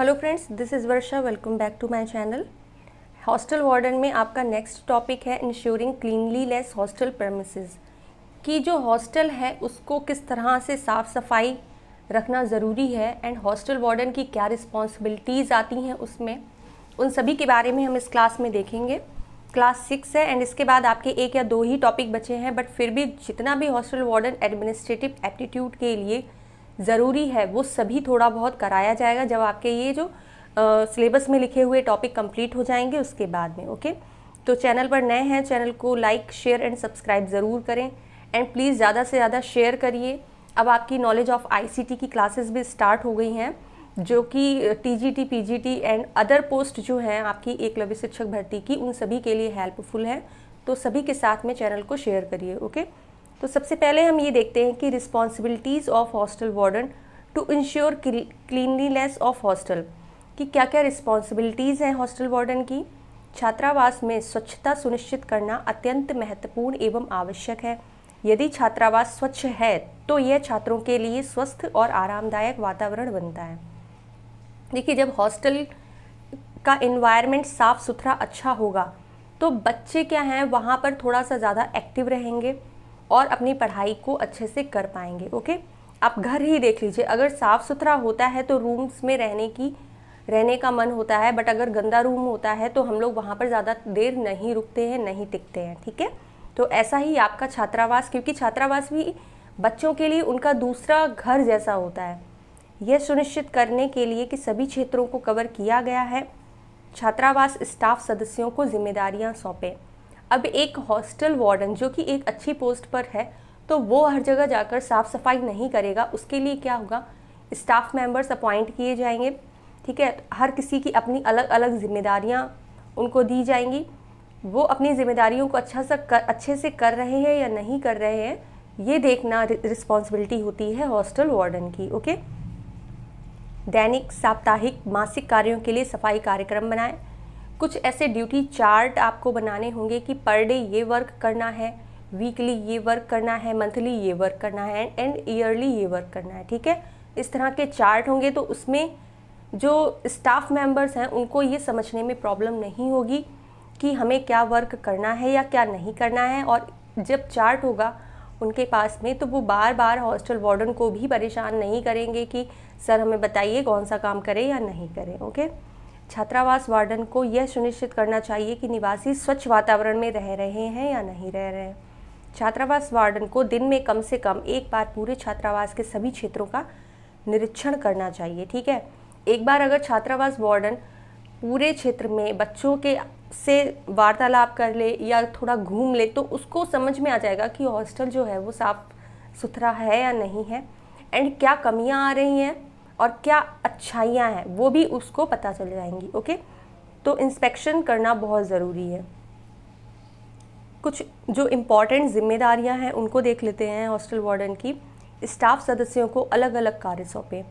hello friends this is Varsha welcome back to my channel hostel warden में आपका next topic है ensuring less hostel premises कि जो hostel है उसको किस तरह से साफ़ सफाई रखना ज़रूरी है एंड हॉस्टल वार्डन की क्या रिस्पॉन्सिबिलिटीज़ आती हैं उसमें उन सभी के बारे में हम इस क्लास में देखेंगे क्लास सिक्स है एंड इसके बाद आपके एक या दो ही टॉपिक बचे हैं बट फिर भी जितना भी हॉस्टल वार्डन एडमिनिस्ट्रेटिव एप्टीट्यूड के लिए ज़रूरी है वो सभी थोड़ा बहुत कराया जाएगा जब आपके ये जो सिलेबस में लिखे हुए टॉपिक कंप्लीट हो जाएंगे उसके बाद में ओके तो चैनल पर नए हैं चैनल को लाइक शेयर एंड सब्सक्राइब ज़रूर करें एंड प्लीज़ ज़्यादा से ज़्यादा शेयर करिए अब आपकी नॉलेज ऑफ आईसीटी की क्लासेस भी स्टार्ट हो गई हैं जो कि TGT PGT and other post जो हैं आपकी एकलव्य शिक्षक भर्ती की उन सभी के लिए हेल्पफुल है तो सभी के साथ में चैनल को शेयर करिए ओके तो सबसे पहले हम ये देखते हैं कि responsibilities of hostel warden to ensure cleanliness of hostel कि क्या क्या रिस्पॉन्सिबिलिटीज़ हैं हॉस्टल वार्डन की छात्रावास में स्वच्छता सुनिश्चित करना अत्यंत महत्वपूर्ण एवं आवश्यक है यदि छात्रावास स्वच्छ है तो यह छात्रों के लिए स्वस्थ और आरामदायक वातावरण बनता है देखिए जब हॉस्टल का इन्वायरमेंट साफ़ सुथरा अच्छा होगा तो बच्चे क्या हैं वहाँ पर थोड़ा सा ज़्यादा एक्टिव रहेंगे और अपनी पढ़ाई को अच्छे से कर पाएंगे ओके आप घर ही देख लीजिए अगर साफ़ सुथरा होता है तो रूम्स में रहने की रहने का मन होता है बट अगर गंदा रूम होता है तो हम लोग वहाँ पर ज़्यादा देर नहीं रुकते हैं नहीं टिकते हैं ठीक है तो ऐसा ही आपका छात्रावास क्योंकि छात्रावास भी बच्चों के लिए उनका दूसरा घर जैसा होता है यह सुनिश्चित करने के लिए कि सभी क्षेत्रों को कवर किया गया है छात्रावास स्टाफ सदस्यों को जिम्मेदारियां सौंपें अब एक हॉस्टल वार्डन जो कि एक अच्छी पोस्ट पर है तो वो हर जगह जाकर साफ़ सफाई नहीं करेगा उसके लिए क्या होगा स्टाफ मेंबर्स अपॉइंट किए जाएंगे ठीक है हर किसी की अपनी अलग अलग जिम्मेदारियाँ उनको दी जाएंगी वो अपनी जिम्मेदारियों को अच्छा सा कर अच्छे से कर रहे हैं या नहीं कर रहे हैं ये देखना रिस्पॉन्सिबिलिटी होती है हॉस्टल वार्डन की ओके दैनिक साप्ताहिक मासिक कार्यों के लिए सफाई कार्यक्रम बनाएं कुछ ऐसे ड्यूटी चार्ट आपको बनाने होंगे कि पर डे ये वर्क करना है वीकली ये वर्क करना है मंथली ये वर्क करना है एंड ईयरली ये वर्क करना है ठीक है इस तरह के चार्ट होंगे तो उसमें जो स्टाफ मेंबर्स हैं उनको ये समझने में प्रॉब्लम नहीं होगी कि हमें क्या वर्क करना है या क्या नहीं करना है और जब चार्ट होगा उनके पास में तो वो बार बार हॉस्टल वार्डन को भी परेशान नहीं करेंगे कि सर हमें बताइए कौन सा काम करें या नहीं करें ओके छात्रावास वार्डन को यह सुनिश्चित करना चाहिए कि निवासी स्वच्छ वातावरण में रह रहे हैं या नहीं रह रहे हैं छात्रावास वार्डन को दिन में कम से कम एक बार पूरे छात्रावास के सभी क्षेत्रों का निरीक्षण करना चाहिए ठीक है एक बार अगर छात्रावास वार्डन पूरे क्षेत्र में बच्चों के से वार्तालाप कर ले या थोड़ा घूम ले तो उसको समझ में आ जाएगा कि हॉस्टल जो है वो साफ़ सुथरा है या नहीं है एंड क्या कमियां आ रही हैं और क्या अच्छाइयाँ हैं वो भी उसको पता चल जाएंगी ओके तो इंस्पेक्शन करना बहुत ज़रूरी है कुछ जो इम्पॉर्टेंट जिम्मेदारियां हैं उनको देख लेते हैं हॉस्टल वार्डन की स्टाफ सदस्यों को अलग अलग कार्य सौंपे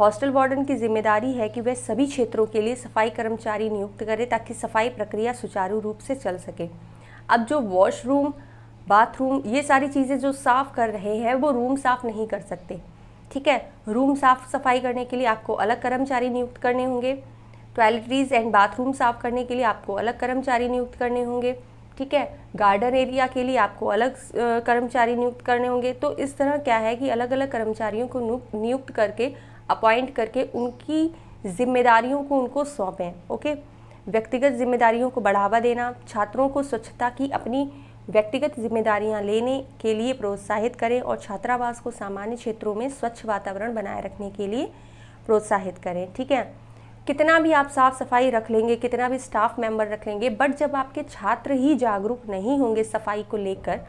हॉस्टल वार्डन की जिम्मेदारी है कि वह सभी क्षेत्रों के लिए सफाई कर्मचारी नियुक्त करे ताकि सफाई प्रक्रिया सुचारू रूप से चल सके अब जो वॉशरूम बाथरूम ये सारी चीज़ें जो साफ़ कर रहे हैं वो रूम साफ़ नहीं कर सकते ठीक है रूम साफ सफाई करने के लिए आपको अलग कर्मचारी नियुक्त करने होंगे टॉयलेटरीज एंड बाथरूम साफ करने के लिए आपको अलग कर्मचारी नियुक्त करने होंगे ठीक है गार्डन एरिया के लिए आपको अलग कर्मचारी नियुक्त करने होंगे तो इस तरह क्या है कि अलग अलग कर्मचारियों को नियुक्त करके अपॉइंट करके उनकी जिम्मेदारियों को उनको सौंपें ओके व्यक्तिगत जिम्मेदारियों को बढ़ावा देना छात्रों को स्वच्छता की अपनी व्यक्तिगत जिम्मेदारियां लेने के लिए प्रोत्साहित करें और छात्रावास को सामान्य क्षेत्रों में स्वच्छ वातावरण बनाए रखने के लिए प्रोत्साहित करें ठीक है कितना भी आप साफ सफाई रख लेंगे कितना भी स्टाफ मेंबर रख लेंगे बट जब आपके छात्र ही जागरूक नहीं होंगे सफाई को लेकर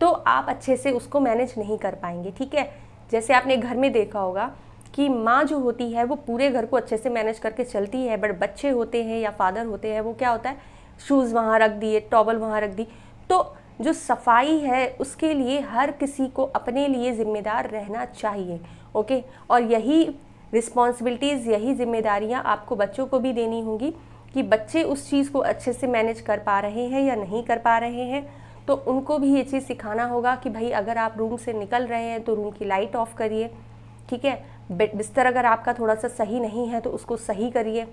तो आप अच्छे से उसको मैनेज नहीं कर पाएंगे ठीक है जैसे आपने घर में देखा होगा कि माँ जो होती है वो पूरे घर को अच्छे से मैनेज करके चलती है बट बच्चे होते हैं या फादर होते हैं वो क्या होता है शूज़ वहाँ रख दिए टॉवल वहाँ रख दी तो जो सफाई है उसके लिए हर किसी को अपने लिए ज़िम्मेदार रहना चाहिए ओके और यही रिस्पॉन्सिबिलिटीज़ यही जिम्मेदारियाँ आपको बच्चों को भी देनी होंगी कि बच्चे उस चीज़ को अच्छे से मैनेज कर पा रहे हैं या नहीं कर पा रहे हैं तो उनको भी ये चीज़ सिखाना होगा कि भाई अगर आप रूम से निकल रहे हैं तो रूम की लाइट ऑफ करिए ठीक है बिस्तर अगर आपका थोड़ा सा सही नहीं है तो उसको सही करिए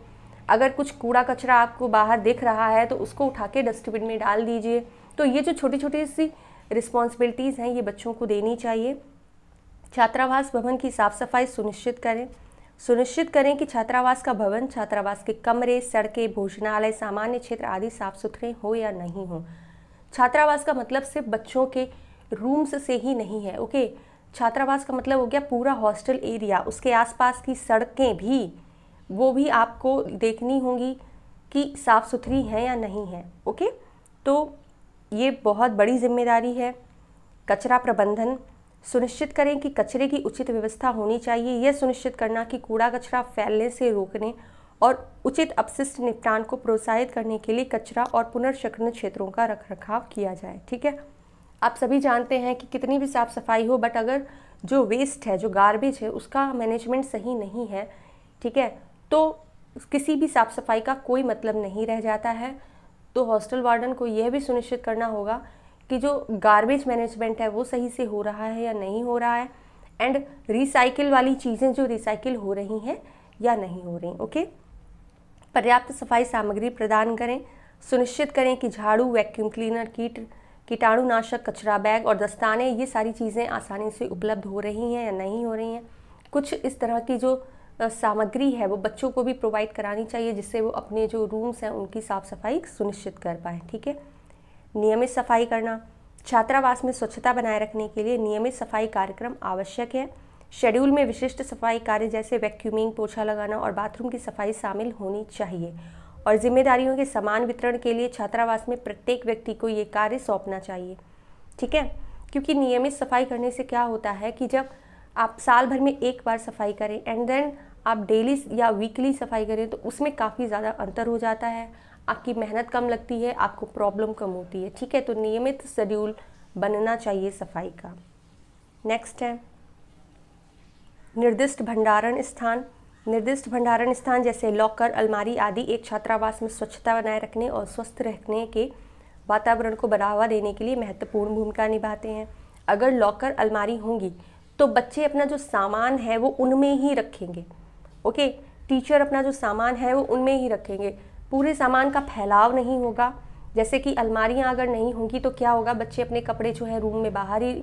अगर कुछ कूड़ा कचरा आपको बाहर दिख रहा है तो उसको उठा के डस्टबिन में डाल दीजिए तो ये जो छोटी छोटी सी रिस्पॉन्सिबिलिटीज़ हैं ये बच्चों को देनी चाहिए छात्रावास भवन की साफ़ सफाई सुनिश्चित करें सुनिश्चित करें कि छात्रावास का भवन छात्रावास के कमरे सड़कें भोजनालय सामान्य क्षेत्र आदि साफ़ सुथरे हो या नहीं हो छात्रावास का मतलब सिर्फ बच्चों के रूम्स से ही नहीं है ओके छात्रावास का मतलब हो गया पूरा हॉस्टल एरिया उसके आसपास की सड़कें भी वो भी आपको देखनी होंगी कि साफ़ सुथरी हैं या नहीं है ओके तो ये बहुत बड़ी जिम्मेदारी है कचरा प्रबंधन सुनिश्चित करें कि कचरे की उचित व्यवस्था होनी चाहिए यह सुनिश्चित करना कि कूड़ा कचरा फैलने से रोकने और उचित अपशिष्ट निपटान को प्रोत्साहित करने के लिए कचरा और पुनर्चक्रण क्षेत्रों का रख रखाव किया जाए ठीक है आप सभी जानते हैं कि कितनी भी साफ़ सफाई हो बट अगर जो वेस्ट है जो गार्बेज है उसका मैनेजमेंट सही नहीं है ठीक है तो किसी भी साफ़ सफाई का कोई मतलब नहीं रह जाता है तो हॉस्टल वार्डन को यह भी सुनिश्चित करना होगा कि जो गार्बेज मैनेजमेंट है वो सही से हो रहा है या नहीं हो रहा है एंड रिसाइकिल वाली चीज़ें जो रिसाइकिल हो रही हैं या नहीं हो रही ओके पर्याप्त सफाई सामग्री प्रदान करें सुनिश्चित करें कि झाड़ू वैक्यूम क्लीनर कीट कीटाणुनाशक कचरा बैग और दस्ताने ये सारी चीज़ें आसानी से उपलब्ध हो रही हैं या नहीं हो रही हैं कुछ इस तरह की जो सामग्री है वो बच्चों को भी प्रोवाइड करानी चाहिए जिससे वो अपने जो रूम्स हैं उनकी साफ़ सफाई सुनिश्चित कर पाए ठीक है नियमित सफाई करना छात्रावास में स्वच्छता बनाए रखने के लिए नियमित सफाई कार्यक्रम आवश्यक है शेड्यूल में विशिष्ट सफाई कार्य जैसे वैक्यूमिंग पोछा लगाना और बाथरूम की सफाई शामिल होनी चाहिए और जिम्मेदारियों के समान वितरण के लिए छात्रावास में प्रत्येक व्यक्ति को ये कार्य सौंपना चाहिए ठीक है क्योंकि नियमित सफाई करने से क्या होता है कि जब आप साल भर में एक बार सफाई करें एंड देन आप डेली या वीकली सफाई करें तो उसमें काफ़ी ज़्यादा अंतर हो जाता है आपकी मेहनत कम लगती है आपको प्रॉब्लम कम होती है ठीक है तो नियमित शेड्यूल बनना चाहिए सफाई का नेक्स्ट है निर्दिष्ट भंडारण स्थान निर्दिष्ट भंडारण स्थान जैसे लॉकर अलमारी आदि एक छात्रावास में स्वच्छता बनाए रखने और स्वस्थ रखने के वातावरण को बढ़ावा देने के लिए महत्वपूर्ण भूमिका निभाते हैं अगर लॉकर अलमारी होंगी तो बच्चे अपना जो सामान है वो उनमें ही रखेंगे ओके टीचर अपना जो सामान है वो उनमें ही रखेंगे पूरे सामान का फैलाव नहीं होगा जैसे कि अलमारियाँ अगर नहीं होंगी तो क्या होगा बच्चे अपने कपड़े जो है रूम में बाहर ही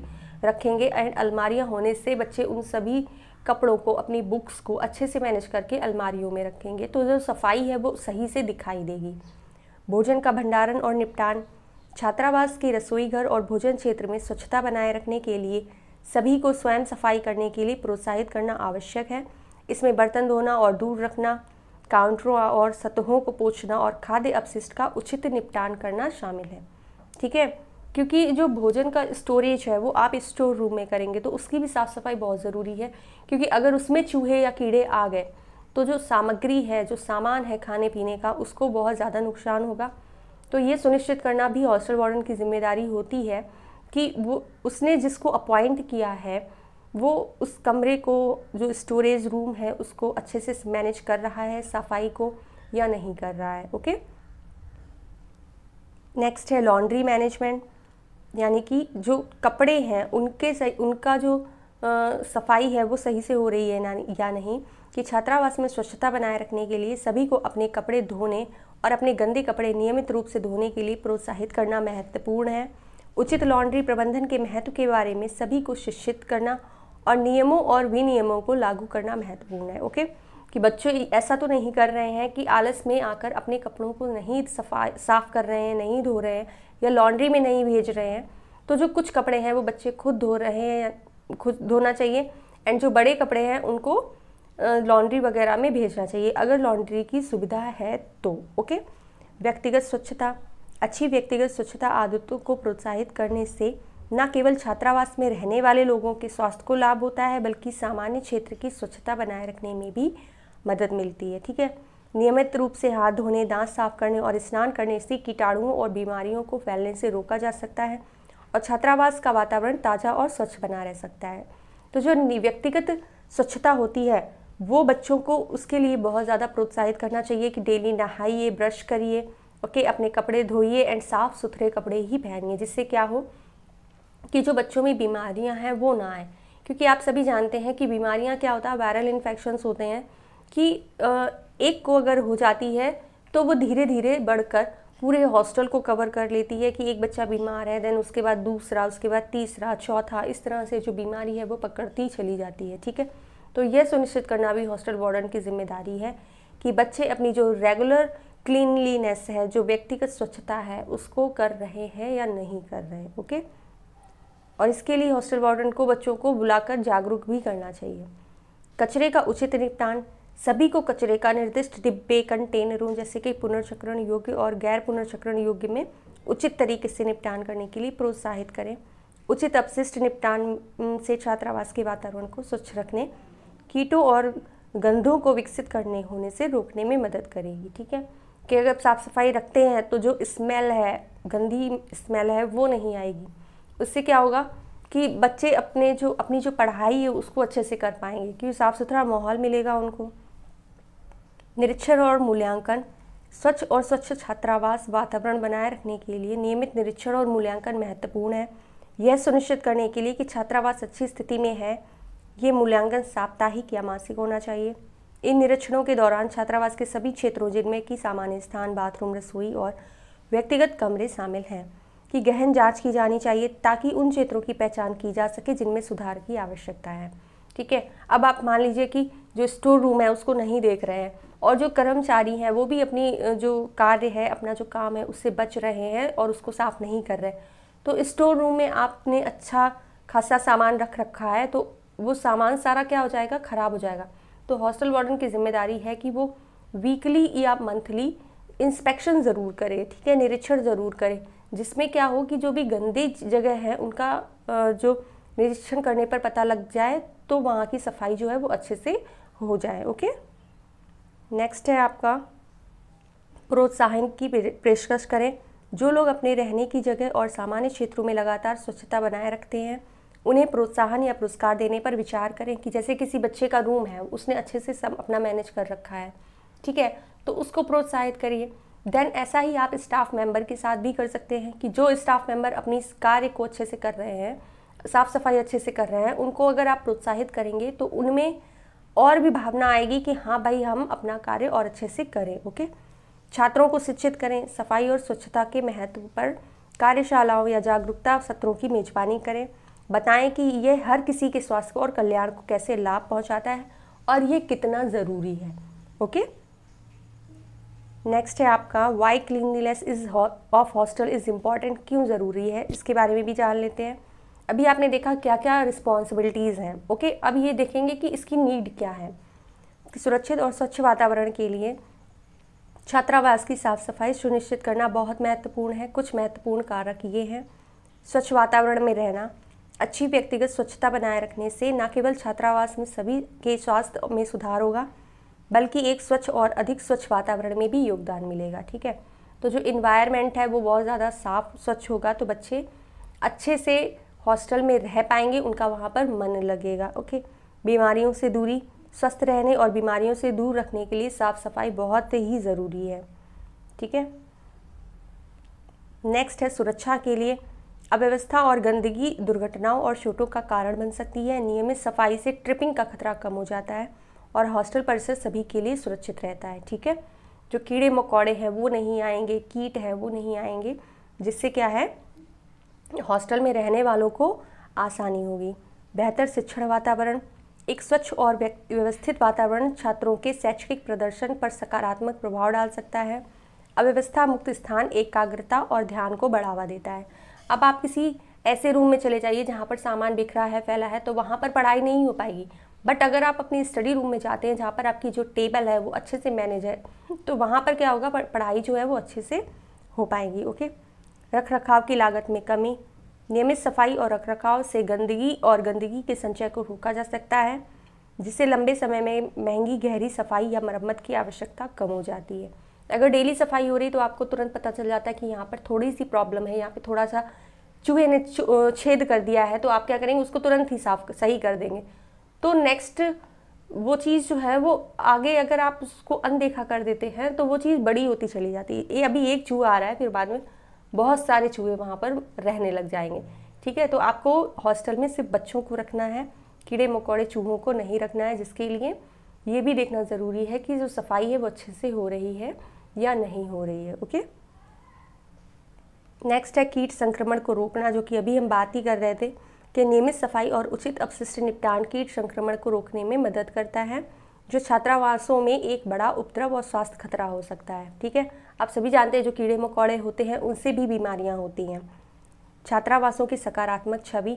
रखेंगे एंड अलमारियाँ होने से बच्चे उन सभी कपड़ों को अपनी बुक्स को अच्छे से मैनेज करके अलमारियों में रखेंगे तो जो सफाई है वो सही से दिखाई देगी भोजन का भंडारण और निपटान छात्रावास के रसोई घर और भोजन क्षेत्र में स्वच्छता बनाए रखने के लिए सभी को स्वयं सफाई करने के लिए प्रोत्साहित करना आवश्यक है इसमें बर्तन धोना और दूर रखना काउंटरों और सतहों को पोछना और खाद्य अपशिष्ट का उचित निपटान करना शामिल है ठीक है क्योंकि जो भोजन का स्टोरेज है वो आप स्टोर रूम में करेंगे तो उसकी भी साफ़ सफाई बहुत ज़रूरी है क्योंकि अगर उसमें चूहे या कीड़े आ गए तो जो सामग्री है जो सामान है खाने पीने का उसको बहुत ज़्यादा नुकसान होगा तो ये सुनिश्चित करना भी हॉस्टल वार्डन की जिम्मेदारी होती है कि वो उसने जिसको अपॉइंट किया है वो उस कमरे को जो स्टोरेज रूम है उसको अच्छे से मैनेज कर रहा है सफाई को या नहीं कर रहा है ओके नेक्स्ट है लॉन्ड्री मैनेजमेंट यानी कि जो कपड़े हैं उनके सही उनका जो आ, सफाई है वो सही से हो रही है ना या नहीं कि छात्रावास में स्वच्छता बनाए रखने के लिए सभी को अपने कपड़े धोने और अपने गंदे कपड़े नियमित रूप से धोने के लिए प्रोत्साहित करना महत्वपूर्ण है उचित लॉन्ड्री प्रबंधन के महत्व के बारे में सभी को शिक्षित करना और नियमों और विनियमों को लागू करना महत्वपूर्ण है ओके कि बच्चों ऐसा तो नहीं कर रहे हैं कि आलस में आकर अपने कपड़ों को नहीं सफा साफ़ कर रहे हैं नहीं धो रहे हैं या लॉन्ड्री में नहीं भेज रहे हैं तो जो कुछ कपड़े हैं वो बच्चे खुद धो रहे हैं खुद धोना चाहिए एंड जो बड़े कपड़े हैं उनको लॉन्ड्री वगैरह में भेजना चाहिए अगर लॉन्ड्री की सुविधा है तो ओके व्यक्तिगत स्वच्छता अच्छी व्यक्तिगत स्वच्छता आदतों को प्रोत्साहित करने से न केवल छात्रावास में रहने वाले लोगों के स्वास्थ्य को लाभ होता है बल्कि सामान्य क्षेत्र की स्वच्छता बनाए रखने में भी मदद मिलती है ठीक है नियमित रूप से हाथ धोने दांत साफ करने और स्नान करने से कीटाणुओं और बीमारियों को फैलने से रोका जा सकता है और छात्रावास का वातावरण ताज़ा और स्वच्छ बना रह सकता है तो जो व्यक्तिगत स्वच्छता होती है वो बच्चों को उसके लिए बहुत ज़्यादा प्रोत्साहित करना चाहिए कि डेली नहाइए ब्रश करिए ओके okay, अपने कपड़े धोइए एंड साफ़ सुथरे कपड़े ही पहनिए जिससे क्या हो कि जो बच्चों में बीमारियां हैं वो ना आए क्योंकि आप सभी जानते हैं कि बीमारियां क्या होता है वायरल इन्फेक्शन्स होते हैं कि एक को अगर हो जाती है तो वो धीरे धीरे बढ़कर पूरे हॉस्टल को कवर कर लेती है कि एक बच्चा बीमार है देन उसके बाद दूसरा उसके बाद तीसरा चौथा इस तरह से जो बीमारी है वो पकड़ती चली जाती है ठीक है तो यह सुनिश्चित करना भी हॉस्टल वार्डन की जिम्मेदारी है कि बच्चे अपनी जो रेगुलर क्लीनलीनेस है जो व्यक्तिगत स्वच्छता है उसको कर रहे हैं या नहीं कर रहे हैं ओके और इसके लिए हॉस्टल वार्डन को बच्चों को बुलाकर जागरूक भी करना चाहिए कचरे का उचित निपटान सभी को कचरे का निर्दिष्ट डिब्बे कंटेनरों जैसे कि पुनर्चक्रण योग्य और गैर पुनर्चक्रण योग्य में उचित तरीके से निपटान करने के लिए प्रोत्साहित करें उचित अपशिष्ट निपटान से छात्रावास के वातावरण को स्वच्छ रखने कीटों और गंधों को विकसित करने होने से रोकने में मदद करेगी ठीक है कि अगर साफ़ सफाई रखते हैं तो जो स्मेल है गंदी स्मेल है वो नहीं आएगी उससे क्या होगा कि बच्चे अपने जो अपनी जो पढ़ाई है उसको अच्छे से कर पाएंगे क्योंकि साफ़ सुथरा माहौल मिलेगा उनको निरीक्षण और मूल्यांकन स्वच्छ और स्वच्छ छात्रावास वातावरण बनाए रखने के लिए नियमित निरीक्षण और मूल्यांकन महत्वपूर्ण है यह सुनिश्चित करने के लिए कि छात्रावास अच्छी स्थिति में है ये मूल्यांकन साप्ताहिक या मासिक होना चाहिए इन निरीक्षणों के दौरान छात्रावास के सभी क्षेत्रों जिनमें कि सामान्य स्थान बाथरूम रसोई और व्यक्तिगत कमरे शामिल हैं कि गहन जांच की जानी चाहिए ताकि उन क्षेत्रों की पहचान की जा सके जिनमें सुधार की आवश्यकता है ठीक है अब आप मान लीजिए कि जो स्टोर रूम है उसको नहीं देख रहे हैं और जो कर्मचारी हैं वो भी अपनी जो कार्य है अपना जो काम है उससे बच रहे हैं और उसको साफ नहीं कर रहे तो स्टोर रूम में आपने अच्छा खासा सामान रख रखा है तो वो सामान सारा क्या हो जाएगा ख़राब हो जाएगा तो हॉस्टल वार्डन की जिम्मेदारी है कि वो वीकली या मंथली इंस्पेक्शन ज़रूर करे ठीक है निरीक्षण ज़रूर करे जिसमें क्या हो कि जो भी गंदी जगह है उनका जो निरीक्षण करने पर पता लग जाए तो वहाँ की सफाई जो है वो अच्छे से हो जाए ओके नेक्स्ट है आपका प्रोत्साहन की पेशकश करें जो लोग अपने रहने की जगह और सामान्य क्षेत्रों में लगातार स्वच्छता बनाए रखते हैं उन्हें प्रोत्साहन या पुरस्कार देने पर विचार करें कि जैसे किसी बच्चे का रूम है उसने अच्छे से सब अपना मैनेज कर रखा है ठीक है तो उसको प्रोत्साहित करिए देन ऐसा ही आप स्टाफ मेंबर के साथ भी कर सकते हैं कि जो स्टाफ मेंबर अपनी कार्य को अच्छे से कर रहे हैं साफ़ सफाई अच्छे से कर रहे हैं उनको अगर आप प्रोत्साहित करेंगे तो उनमें और भी भावना आएगी कि हाँ भाई हम अपना कार्य और अच्छे से करें ओके छात्रों को शिक्षित करें सफाई और स्वच्छता के महत्व पर कार्यशालाओं या जागरूकता सत्रों की मेजबानी करें बताएं कि ये हर किसी के स्वास्थ्य को और कल्याण को कैसे लाभ पहुंचाता है और ये कितना ज़रूरी है ओके नेक्स्ट है आपका why cleanliness is of hostel is important क्यों ज़रूरी है इसके बारे में भी जान लेते हैं अभी आपने देखा क्या क्या रिस्पॉन्सिबिलिटीज़ हैं ओके अब ये देखेंगे कि इसकी नीड क्या है सुरक्षित और स्वच्छ वातावरण के लिए छात्रावास की साफ सफाई सुनिश्चित करना बहुत महत्वपूर्ण है कुछ महत्वपूर्ण कारक ये हैं स्वच्छ वातावरण में रहना अच्छी व्यक्तिगत स्वच्छता बनाए रखने से न केवल छात्रावास में सभी के स्वास्थ्य में सुधार होगा बल्कि एक स्वच्छ और अधिक स्वच्छ वातावरण में भी योगदान मिलेगा ठीक है तो जो इन्वायरमेंट है वो बहुत ज़्यादा साफ स्वच्छ होगा तो बच्चे अच्छे से हॉस्टल में रह पाएंगे उनका वहाँ पर मन लगेगा ओके बीमारियों से दूरी स्वस्थ रहने और बीमारियों से दूर रखने के लिए साफ़ सफाई बहुत ही ज़रूरी है ठीक है नेक्स्ट है सुरक्षा के लिए अव्यवस्था और गंदगी दुर्घटनाओं और चोटों का कारण बन सकती है नियमित सफाई से ट्रिपिंग का खतरा कम हो जाता है और हॉस्टल परिसर सभी के लिए सुरक्षित रहता है ठीक है जो कीड़े मकोड़े हैं वो नहीं आएंगे कीट है वो नहीं आएंगे जिससे क्या है हॉस्टल में रहने वालों को आसानी होगी बेहतर शिक्षण वातावरण एक स्वच्छ और व्यवस्थित वातावरण छात्रों के शैक्षणिक प्रदर्शन पर सकारात्मक प्रभाव डाल सकता है अव्यवस्था मुक्त स्थान एकाग्रता और ध्यान को बढ़ावा देता है अब आप किसी ऐसे रूम में चले जाइए जहाँ पर सामान बिखरा है फैला है तो वहाँ पर पढ़ाई नहीं हो पाएगी बट अगर आप अपने स्टडी रूम में जाते हैं जहाँ पर आपकी जो टेबल है वो अच्छे से मैनेज है तो वहाँ पर क्या होगा पढ़ाई जो है वो अच्छे से हो पाएगी ओके रख रखाव की लागत में कमी नियमित सफाई और रख रखाव से गंदगी और गंदगी के संचय को रोका जा सकता है जिससे लंबे समय में महंगी गहरी सफाई या मरम्मत की आवश्यकता कम हो जाती है अगर डेली सफाई हो रही तो आपको तुरंत पता चल जाता है कि यहाँ पर थोड़ी सी प्रॉब्लम है यहाँ पे थोड़ा सा चूहे ने छेद कर दिया है तो आप क्या करेंगे उसको तुरंत ही साफ सही कर देंगे तो नेक्स्ट वो चीज़ जो है वो आगे अगर आप उसको अनदेखा कर देते हैं तो वो चीज़ बड़ी होती चली जाती है ये अभी एक चूहा आ रहा है फिर बाद में बहुत सारे चूहे वहाँ पर रहने लग जाएंगे ठीक है तो आपको हॉस्टल में सिर्फ बच्चों को रखना है कीड़े मकोड़े चूहों को नहीं रखना है जिसके लिए ये भी देखना ज़रूरी है कि जो सफाई है वो अच्छे से हो रही है या नहीं हो रही है ओके नेक्स्ट है कीट संक्रमण को रोकना जो कि अभी हम बात ही कर रहे थे कि नियमित सफाई और उचित अपशिष्ट निपटान कीट संक्रमण को रोकने में मदद करता है जो छात्रावासों में एक बड़ा उपद्रव और स्वास्थ्य खतरा हो सकता है ठीक है आप सभी जानते हैं जो कीड़े मकोड़े होते हैं उनसे भी बीमारियाँ होती हैं छात्रावासों की सकारात्मक छवि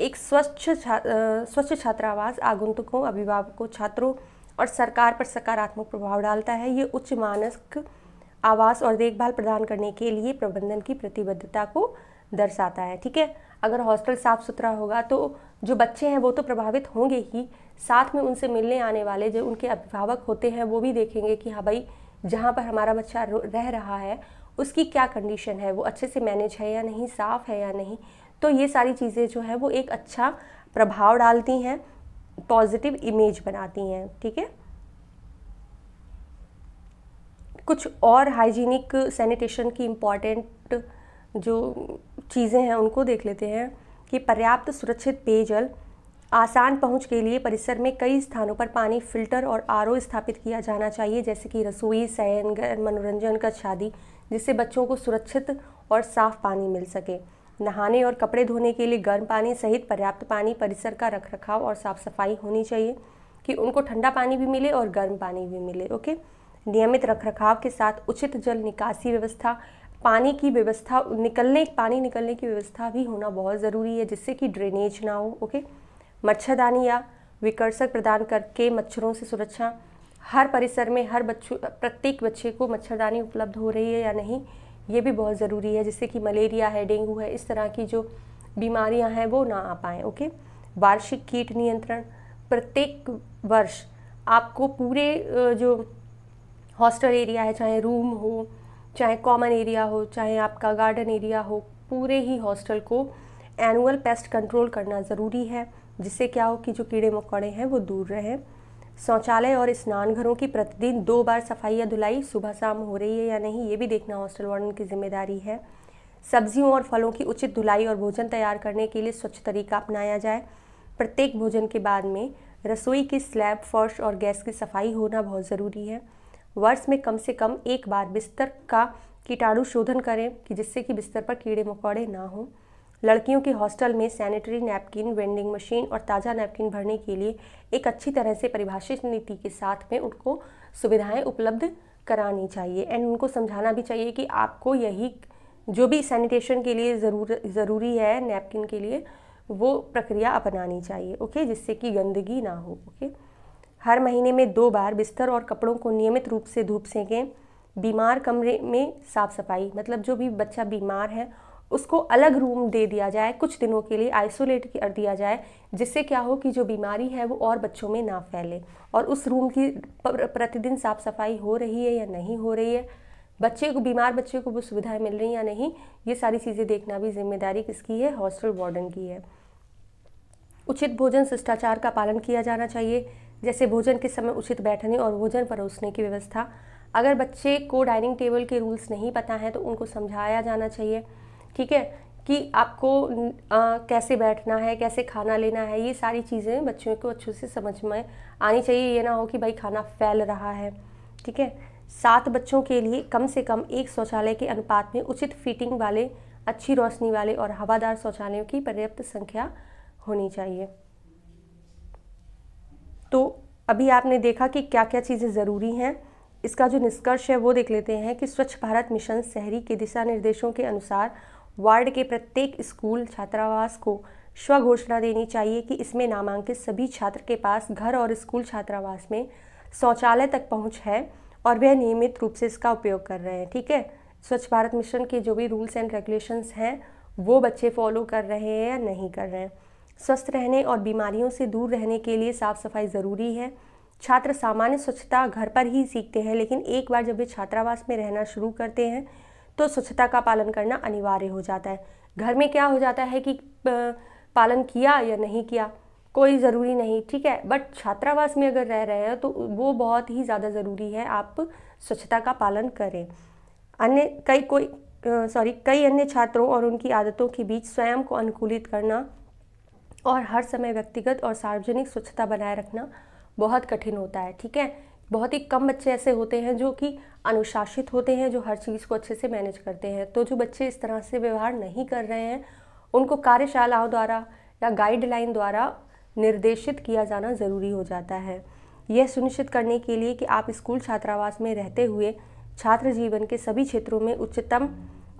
एक स्वच्छ छा, स्वच्छ छात्रावास आगंतुकों अभिभावकों छात्रों और सरकार पर सकारात्मक प्रभाव डालता है ये उच्च मानक आवास और देखभाल प्रदान करने के लिए प्रबंधन की प्रतिबद्धता को दर्शाता है ठीक है अगर हॉस्टल साफ़ सुथरा होगा तो जो बच्चे हैं वो तो प्रभावित होंगे ही साथ में उनसे मिलने आने वाले जो उनके अभिभावक होते हैं वो भी देखेंगे कि हाँ भाई जहाँ पर हमारा बच्चा रह रहा है उसकी क्या कंडीशन है वो अच्छे से मैनेज है या नहीं साफ़ है या नहीं तो ये सारी चीज़ें जो है वो एक अच्छा प्रभाव डालती हैं पॉजिटिव इमेज बनाती हैं ठीक है कुछ और हाइजीनिक सैनिटेशन की इम्पॉर्टेंट जो चीज़ें हैं उनको देख लेते हैं कि पर्याप्त सुरक्षित पेयजल आसान पहुंच के लिए परिसर में कई स्थानों पर पानी फिल्टर और आर स्थापित किया जाना चाहिए जैसे कि रसोई शयन मनोरंजन का शादी जिससे बच्चों को सुरक्षित और साफ पानी मिल सके नहाने और कपड़े धोने के लिए गर्म पानी सहित पर्याप्त पानी परिसर का रख रखाव और साफ़ सफाई होनी चाहिए कि उनको ठंडा पानी भी मिले और गर्म पानी भी मिले ओके नियमित रख रखाव के साथ उचित जल निकासी व्यवस्था पानी की व्यवस्था निकलने पानी निकलने की व्यवस्था भी होना बहुत ज़रूरी है जिससे कि ड्रेनेज ना हो ओके मच्छरदानी या विकर्षक प्रदान करके मच्छरों से सुरक्षा हर परिसर में हर बच्चों प्रत्येक बच्चे को मच्छरदानी उपलब्ध हो रही है या नहीं ये भी बहुत ज़रूरी है जिससे कि मलेरिया है डेंगू है इस तरह की जो बीमारियां हैं वो ना आ पाएँ ओके वार्षिक कीट नियंत्रण प्रत्येक वर्ष आपको पूरे जो हॉस्टल एरिया है चाहे रूम हो चाहे कॉमन एरिया हो चाहे आपका गार्डन एरिया हो पूरे ही हॉस्टल को एनुअल पेस्ट कंट्रोल करना ज़रूरी है जिससे क्या हो कि जो कीड़े मकोड़े हैं वो दूर रहें शौचालय और स्नान घरों की प्रतिदिन दो बार सफाई या धुलाई सुबह शाम हो रही है या नहीं ये भी देखना हॉस्टल वार्डन की जिम्मेदारी है सब्जियों और फलों की उचित धुलाई और भोजन तैयार करने के लिए स्वच्छ तरीका अपनाया जाए प्रत्येक भोजन के बाद में रसोई की स्लैब फर्श और गैस की सफाई होना बहुत ज़रूरी है वर्ष में कम से कम एक बार बिस्तर का कीटाणु शोधन करें कि जिससे कि बिस्तर पर कीड़े मकोड़े ना हों लड़कियों के हॉस्टल में सैनिटरी नैपकिन वेंडिंग मशीन और ताज़ा नैपकिन भरने के लिए एक अच्छी तरह से परिभाषित नीति के साथ में उनको सुविधाएं उपलब्ध करानी चाहिए एंड उनको समझाना भी चाहिए कि आपको यही जो भी सैनिटेशन के लिए ज़रूर ज़रूरी है नैपकिन के लिए वो प्रक्रिया अपनानी चाहिए ओके जिससे कि गंदगी ना हो ओके हर महीने में दो बार बिस्तर और कपड़ों को नियमित रूप से धूप सेकें बीमार कमरे में साफ़ सफाई मतलब जो भी बच्चा बीमार है उसको अलग रूम दे दिया जाए कुछ दिनों के लिए आइसोलेट कर दिया जाए जिससे क्या हो कि जो बीमारी है वो और बच्चों में ना फैले और उस रूम की प्रतिदिन साफ सफाई हो रही है या नहीं हो रही है बच्चे को बीमार बच्चे को वो सुविधाएं मिल रही हैं या नहीं ये सारी चीज़ें देखना भी जिम्मेदारी किसकी है हॉस्टल वार्डन की है उचित भोजन शिष्टाचार का पालन किया जाना चाहिए जैसे भोजन के समय उचित बैठने और भोजन परोसने की व्यवस्था अगर बच्चे को डाइनिंग टेबल के रूल्स नहीं पता हैं तो उनको समझाया जाना चाहिए ठीक है कि आपको आ, कैसे बैठना है कैसे खाना लेना है ये सारी चीज़ें बच्चों को अच्छे से समझ में आनी चाहिए ये ना हो कि भाई खाना फैल रहा है ठीक है सात बच्चों के लिए कम से कम एक शौचालय के अनुपात में उचित फिटिंग वाले अच्छी रोशनी वाले और हवादार शौचालयों की पर्याप्त संख्या होनी चाहिए तो अभी आपने देखा कि क्या क्या चीज़ें ज़रूरी हैं इसका जो निष्कर्ष है वो देख लेते हैं कि स्वच्छ भारत मिशन शहरी के दिशा निर्देशों के अनुसार वार्ड के प्रत्येक स्कूल छात्रावास को स्व घोषणा देनी चाहिए कि इसमें नामांकित सभी छात्र के पास घर और स्कूल छात्रावास में शौचालय तक पहुंच है और वह नियमित रूप से इसका उपयोग कर रहे हैं ठीक है स्वच्छ भारत मिशन के जो भी रूल्स एंड रेगुलेशंस हैं वो बच्चे फॉलो कर रहे हैं या नहीं कर रहे हैं स्वस्थ रहने और बीमारियों से दूर रहने के लिए साफ़ सफाई ज़रूरी है छात्र सामान्य स्वच्छता घर पर ही सीखते हैं लेकिन एक बार जब वे छात्रावास में रहना शुरू करते हैं तो स्वच्छता का पालन करना अनिवार्य हो जाता है घर में क्या हो जाता है कि पालन किया या नहीं किया कोई ज़रूरी नहीं ठीक है बट छात्रावास में अगर रह रहे हैं तो वो बहुत ही ज़्यादा ज़रूरी है आप स्वच्छता का पालन करें अन्य कई कोई सॉरी कई अन्य छात्रों और उनकी आदतों के बीच स्वयं को अनुकूलित करना और हर समय व्यक्तिगत और सार्वजनिक स्वच्छता बनाए रखना बहुत कठिन होता है ठीक है बहुत ही कम बच्चे ऐसे होते हैं जो कि अनुशासित होते हैं जो हर चीज़ को अच्छे से मैनेज करते हैं तो जो बच्चे इस तरह से व्यवहार नहीं कर रहे हैं उनको कार्यशालाओं द्वारा या गाइडलाइन द्वारा निर्देशित किया जाना ज़रूरी हो जाता है यह सुनिश्चित करने के लिए कि आप स्कूल छात्रावास में रहते हुए छात्र जीवन के सभी क्षेत्रों में उच्चतम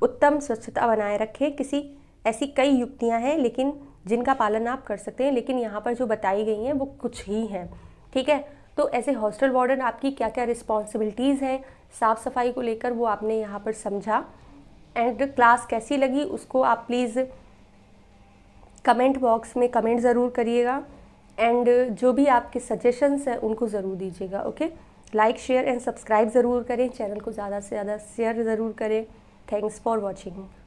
उत्तम स्वच्छता बनाए रखें किसी ऐसी कई युक्तियां हैं लेकिन जिनका पालन आप कर सकते हैं लेकिन यहाँ पर जो बताई गई हैं वो कुछ ही हैं ठीक है तो ऐसे हॉस्टल वार्डन आपकी क्या क्या रिस्पॉन्सिबिलिटीज़ हैं साफ़ सफाई को लेकर वो आपने यहाँ पर समझा एंड क्लास कैसी लगी उसको आप प्लीज़ कमेंट बॉक्स में कमेंट ज़रूर करिएगा एंड जो भी आपके सजेशंस हैं उनको ज़रूर दीजिएगा okay like share and subscribe ज़रूर करें चैनल को ज़्यादा से ज़्यादा शेयर ज़रूर करें थैंक्स फॉर वॉचिंग